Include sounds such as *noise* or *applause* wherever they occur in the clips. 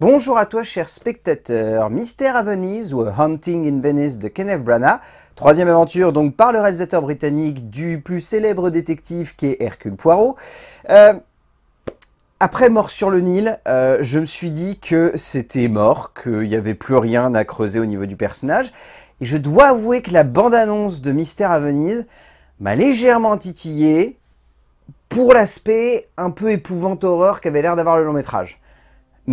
Bonjour à toi, cher spectateur. Mystère à Venise ou Hunting in Venice de Kenneth Branagh. Troisième aventure donc par le réalisateur britannique du plus célèbre détective qui est Hercule Poirot. Euh, après Mort sur le Nil, euh, je me suis dit que c'était mort, qu'il n'y avait plus rien à creuser au niveau du personnage. Et je dois avouer que la bande-annonce de Mystère à Venise m'a légèrement titillé pour l'aspect un peu épouvante horreur qu'avait l'air d'avoir le long métrage.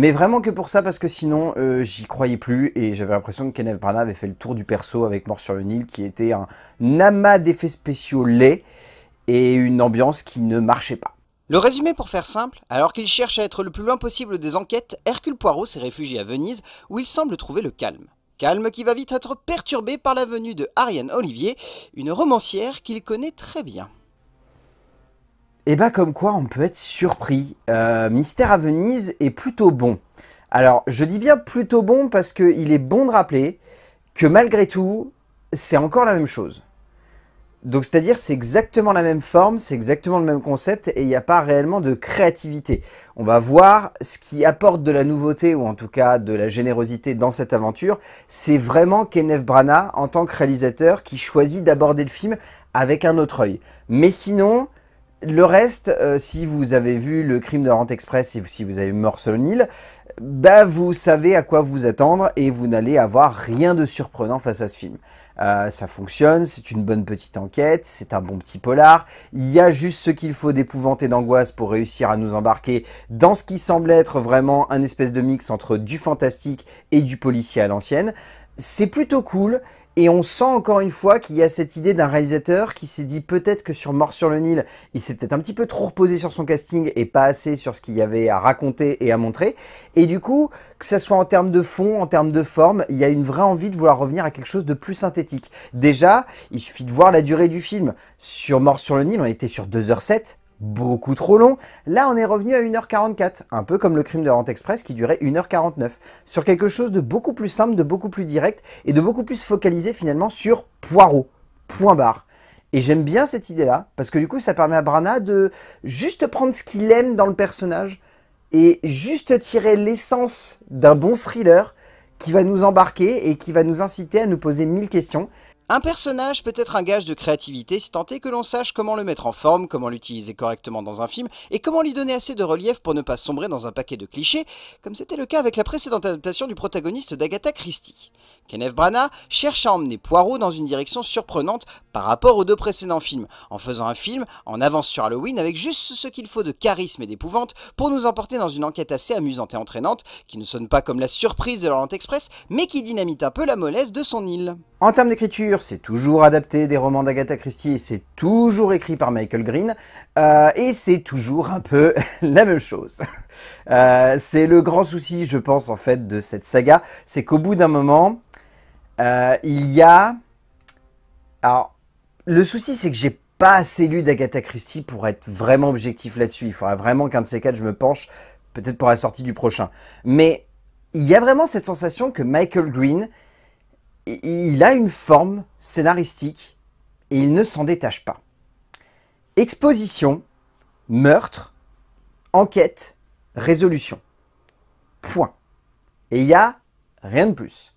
Mais vraiment que pour ça, parce que sinon, euh, j'y croyais plus et j'avais l'impression que Kenneth Branagh avait fait le tour du perso avec Mort sur le Nil, qui était un amas d'effets spéciaux laids et une ambiance qui ne marchait pas. Le résumé pour faire simple, alors qu'il cherche à être le plus loin possible des enquêtes, Hercule Poirot s'est réfugié à Venise où il semble trouver le calme. Calme qui va vite être perturbé par la venue de Ariane Olivier, une romancière qu'il connaît très bien. Et eh bah ben, comme quoi on peut être surpris. Euh, Mystère à Venise est plutôt bon. Alors je dis bien plutôt bon parce qu'il est bon de rappeler que malgré tout, c'est encore la même chose. Donc c'est-à-dire c'est exactement la même forme, c'est exactement le même concept et il n'y a pas réellement de créativité. On va voir ce qui apporte de la nouveauté ou en tout cas de la générosité dans cette aventure, c'est vraiment Kenneth Branagh en tant que réalisateur qui choisit d'aborder le film avec un autre œil. Mais sinon, le reste, euh, si vous avez vu le crime de Rente Express, si, si vous avez vu le Nil, bah vous savez à quoi vous attendre et vous n'allez avoir rien de surprenant face à ce film. Euh, ça fonctionne, c'est une bonne petite enquête, c'est un bon petit polar. Il y a juste ce qu'il faut d'épouvante et d'angoisse pour réussir à nous embarquer dans ce qui semble être vraiment un espèce de mix entre du fantastique et du policier à l'ancienne. C'est plutôt cool, et on sent encore une fois qu'il y a cette idée d'un réalisateur qui s'est dit peut-être que sur Mort sur le Nil, il s'est peut-être un petit peu trop reposé sur son casting et pas assez sur ce qu'il y avait à raconter et à montrer. Et du coup, que ce soit en termes de fond, en termes de forme, il y a une vraie envie de vouloir revenir à quelque chose de plus synthétique. Déjà, il suffit de voir la durée du film. Sur Mort sur le Nil, on était sur 2h07 beaucoup trop long. Là, on est revenu à 1h44, un peu comme le crime de Rente Express qui durait 1h49, sur quelque chose de beaucoup plus simple, de beaucoup plus direct et de beaucoup plus focalisé finalement sur Poirot, point barre. Et j'aime bien cette idée-là, parce que du coup, ça permet à Brana de juste prendre ce qu'il aime dans le personnage et juste tirer l'essence d'un bon thriller qui va nous embarquer et qui va nous inciter à nous poser mille questions un personnage peut être un gage de créativité si tant est que l'on sache comment le mettre en forme, comment l'utiliser correctement dans un film, et comment lui donner assez de relief pour ne pas sombrer dans un paquet de clichés, comme c'était le cas avec la précédente adaptation du protagoniste d'Agatha Christie. Kenneth Branagh cherche à emmener Poirot dans une direction surprenante par rapport aux deux précédents films, en faisant un film en avance sur Halloween avec juste ce qu'il faut de charisme et d'épouvante pour nous emporter dans une enquête assez amusante et entraînante, qui ne sonne pas comme la surprise de l'Orient Express, mais qui dynamite un peu la mollesse de son île. En termes d'écriture, c'est toujours adapté des romans d'Agatha Christie, et c'est toujours écrit par Michael Green, euh, et c'est toujours un peu *laughs* la même chose. Euh, c'est le grand souci, je pense, en fait, de cette saga, c'est qu'au bout d'un moment, euh, il y a... Alors, le souci, c'est que j'ai pas assez lu d'Agatha Christie pour être vraiment objectif là-dessus. Il faudra vraiment qu'un de ces quatre, je me penche, peut-être pour la sortie du prochain. Mais il y a vraiment cette sensation que Michael Green, il a une forme scénaristique et il ne s'en détache pas. Exposition, meurtre, enquête, résolution. Point. Et il y a rien de plus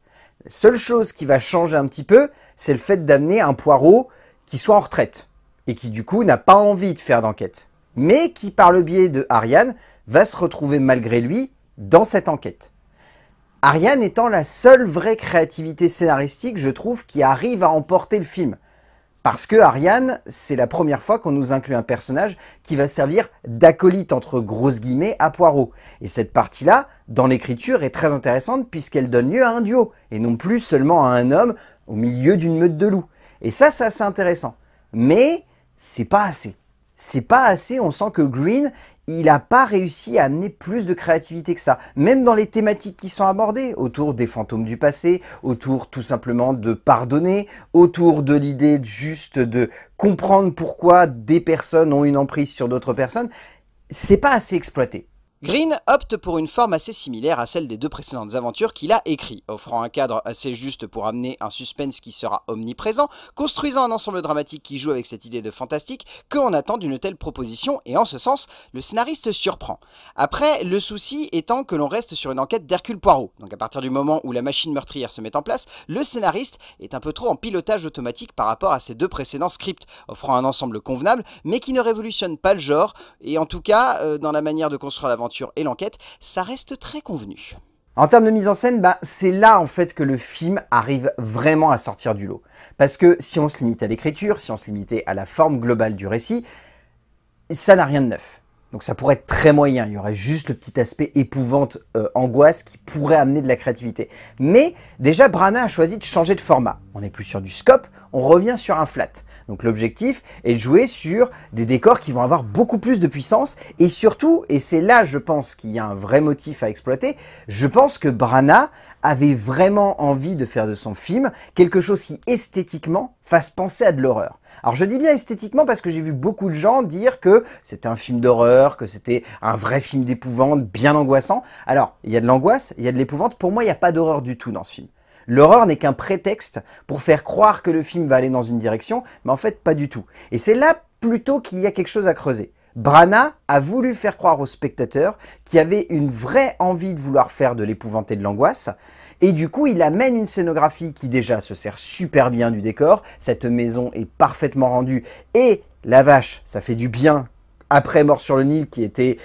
seule chose qui va changer un petit peu, c'est le fait d'amener un poireau qui soit en retraite et qui du coup n'a pas envie de faire d'enquête, mais qui par le biais de Ariane va se retrouver malgré lui dans cette enquête. Ariane étant la seule vraie créativité scénaristique, je trouve, qui arrive à emporter le film. Parce que Ariane, c'est la première fois qu'on nous inclut un personnage qui va servir d'acolyte entre grosses guillemets à Poirot. Et cette partie-là, dans l'écriture, est très intéressante puisqu'elle donne lieu à un duo, et non plus seulement à un homme au milieu d'une meute de loups. Et ça, ça c'est intéressant. Mais c'est pas assez. C'est pas assez, on sent que Green, il n'a pas réussi à amener plus de créativité que ça. Même dans les thématiques qui sont abordées, autour des fantômes du passé, autour tout simplement de pardonner, autour de l'idée juste de comprendre pourquoi des personnes ont une emprise sur d'autres personnes, c'est pas assez exploité. Green opte pour une forme assez similaire à celle des deux précédentes aventures qu'il a écrites, offrant un cadre assez juste pour amener un suspense qui sera omniprésent, construisant un ensemble dramatique qui joue avec cette idée de fantastique que l'on attend d'une telle proposition, et en ce sens, le scénariste surprend. Après, le souci étant que l'on reste sur une enquête d'Hercule Poirot, donc à partir du moment où la machine meurtrière se met en place, le scénariste est un peu trop en pilotage automatique par rapport à ses deux précédents scripts, offrant un ensemble convenable, mais qui ne révolutionne pas le genre, et en tout cas, euh, dans la manière de construire l'aventure, et l'enquête, ça reste très convenu. En termes de mise en scène, bah, c'est là en fait que le film arrive vraiment à sortir du lot. Parce que si on se limite à l'écriture, si on se limitait à la forme globale du récit, ça n'a rien de neuf. Donc ça pourrait être très moyen, il y aurait juste le petit aspect épouvante, euh, angoisse qui pourrait amener de la créativité. Mais déjà, Brana a choisi de changer de format. On n'est plus sur du scope, on revient sur un flat. Donc l'objectif est de jouer sur des décors qui vont avoir beaucoup plus de puissance et surtout, et c'est là je pense qu'il y a un vrai motif à exploiter, je pense que Brana avait vraiment envie de faire de son film quelque chose qui esthétiquement fasse penser à de l'horreur. Alors je dis bien esthétiquement parce que j'ai vu beaucoup de gens dire que c'était un film d'horreur, que c'était un vrai film d'épouvante, bien angoissant. Alors il y a de l'angoisse, il y a de l'épouvante, pour moi il n'y a pas d'horreur du tout dans ce film. L'horreur n'est qu'un prétexte pour faire croire que le film va aller dans une direction, mais en fait pas du tout. Et c'est là plutôt qu'il y a quelque chose à creuser. Brana a voulu faire croire aux spectateurs qu'il y avait une vraie envie de vouloir faire de l'épouvanté de l'angoisse, et du coup, il amène une scénographie qui déjà se sert super bien du décor. Cette maison est parfaitement rendue. Et la vache, ça fait du bien. Après Mort sur le Nil, qui était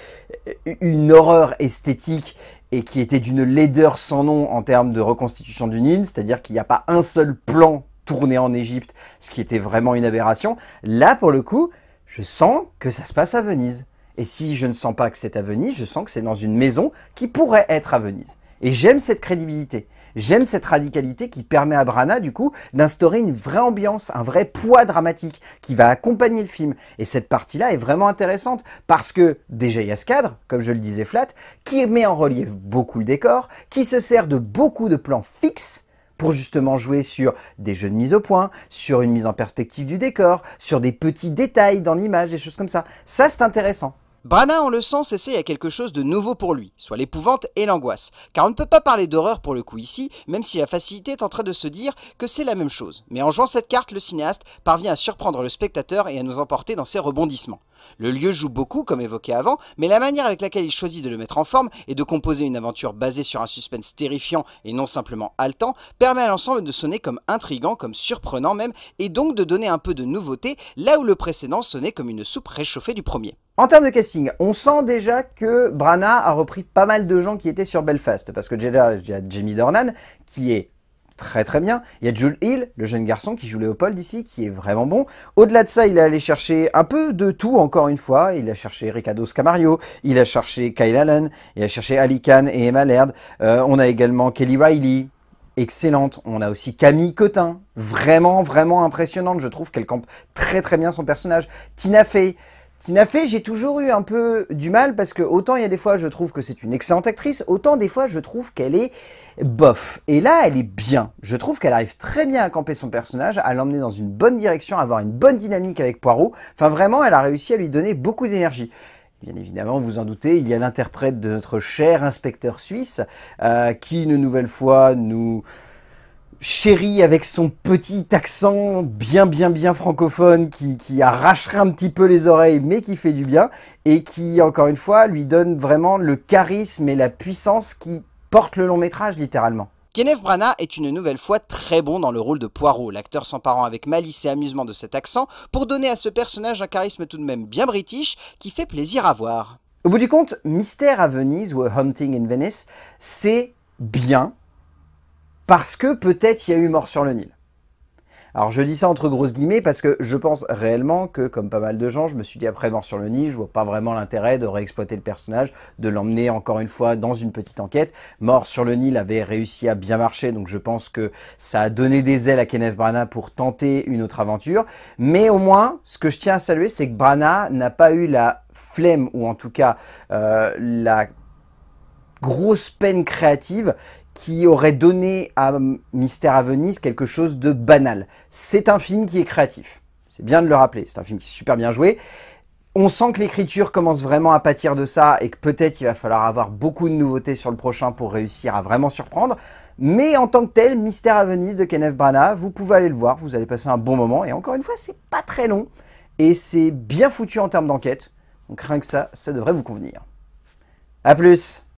une horreur esthétique et qui était d'une laideur sans nom en termes de reconstitution du île, c'est-à-dire qu'il n'y a pas un seul plan tourné en Égypte, ce qui était vraiment une aberration. Là, pour le coup, je sens que ça se passe à Venise. Et si je ne sens pas que c'est à Venise, je sens que c'est dans une maison qui pourrait être à Venise. Et j'aime cette crédibilité. J'aime cette radicalité qui permet à Brana, du coup, d'instaurer une vraie ambiance, un vrai poids dramatique qui va accompagner le film. Et cette partie-là est vraiment intéressante parce que, déjà, il y a ce cadre, comme je le disais flat, qui met en relief beaucoup le décor, qui se sert de beaucoup de plans fixes pour justement jouer sur des jeux de mise au point, sur une mise en perspective du décor, sur des petits détails dans l'image, des choses comme ça. Ça, c'est intéressant. Brana, on le sent, essaie à quelque chose de nouveau pour lui, soit l'épouvante et l'angoisse, car on ne peut pas parler d'horreur pour le coup ici, même si la facilité est en train de se dire que c'est la même chose. Mais en jouant cette carte, le cinéaste parvient à surprendre le spectateur et à nous emporter dans ses rebondissements. Le lieu joue beaucoup, comme évoqué avant, mais la manière avec laquelle il choisit de le mettre en forme et de composer une aventure basée sur un suspense terrifiant et non simplement haletant permet à l'ensemble de sonner comme intrigant, comme surprenant même, et donc de donner un peu de nouveauté là où le précédent sonnait comme une soupe réchauffée du premier. En termes de casting, on sent déjà que Brana a repris pas mal de gens qui étaient sur Belfast, parce que déjà, il Jamie Dornan, qui est très très bien. Il y a Jules Hill, le jeune garçon qui joue Léopold ici, qui est vraiment bon. Au-delà de ça, il est allé chercher un peu de tout, encore une fois. Il a cherché Ricardo Scamario, il a cherché Kyle Allen, il a cherché Ali Khan et Emma Laird. Euh, on a également Kelly Riley, excellente. On a aussi Camille Cotin, vraiment, vraiment impressionnante. Je trouve qu'elle campe très très bien son personnage. Tina Fey, Tina Fey, j'ai toujours eu un peu du mal parce que autant il y a des fois je trouve que c'est une excellente actrice, autant des fois je trouve qu'elle est bof. Et là, elle est bien. Je trouve qu'elle arrive très bien à camper son personnage, à l'emmener dans une bonne direction, à avoir une bonne dynamique avec Poirot. Enfin vraiment, elle a réussi à lui donner beaucoup d'énergie. Bien évidemment, vous en doutez, il y a l'interprète de notre cher inspecteur suisse euh, qui, une nouvelle fois, nous, chéri avec son petit accent bien bien bien francophone qui, qui arracherait un petit peu les oreilles mais qui fait du bien et qui encore une fois lui donne vraiment le charisme et la puissance qui porte le long métrage littéralement. Kenneth Branagh est une nouvelle fois très bon dans le rôle de Poirot, l'acteur s'emparant avec malice et amusement de cet accent pour donner à ce personnage un charisme tout de même bien british qui fait plaisir à voir. Au bout du compte, Mystère à Venise ou Hunting in Venice, c'est bien, parce que peut-être il y a eu mort sur le Nil. Alors je dis ça entre grosses guillemets parce que je pense réellement que, comme pas mal de gens, je me suis dit après Mort sur le Nil, je vois pas vraiment l'intérêt de réexploiter le personnage, de l'emmener encore une fois dans une petite enquête. Mort sur le Nil avait réussi à bien marcher, donc je pense que ça a donné des ailes à Kenneth Branagh pour tenter une autre aventure. Mais au moins, ce que je tiens à saluer, c'est que Branagh n'a pas eu la flemme, ou en tout cas euh, la grosse peine créative qui aurait donné à Mystère à Venise quelque chose de banal. C'est un film qui est créatif. C'est bien de le rappeler. C'est un film qui est super bien joué. On sent que l'écriture commence vraiment à pâtir de ça et que peut-être il va falloir avoir beaucoup de nouveautés sur le prochain pour réussir à vraiment surprendre. Mais en tant que tel, Mystère à Venise de Kenneth Branagh, vous pouvez aller le voir, vous allez passer un bon moment. Et encore une fois, c'est pas très long et c'est bien foutu en termes d'enquête. On craint que ça, ça devrait vous convenir. A plus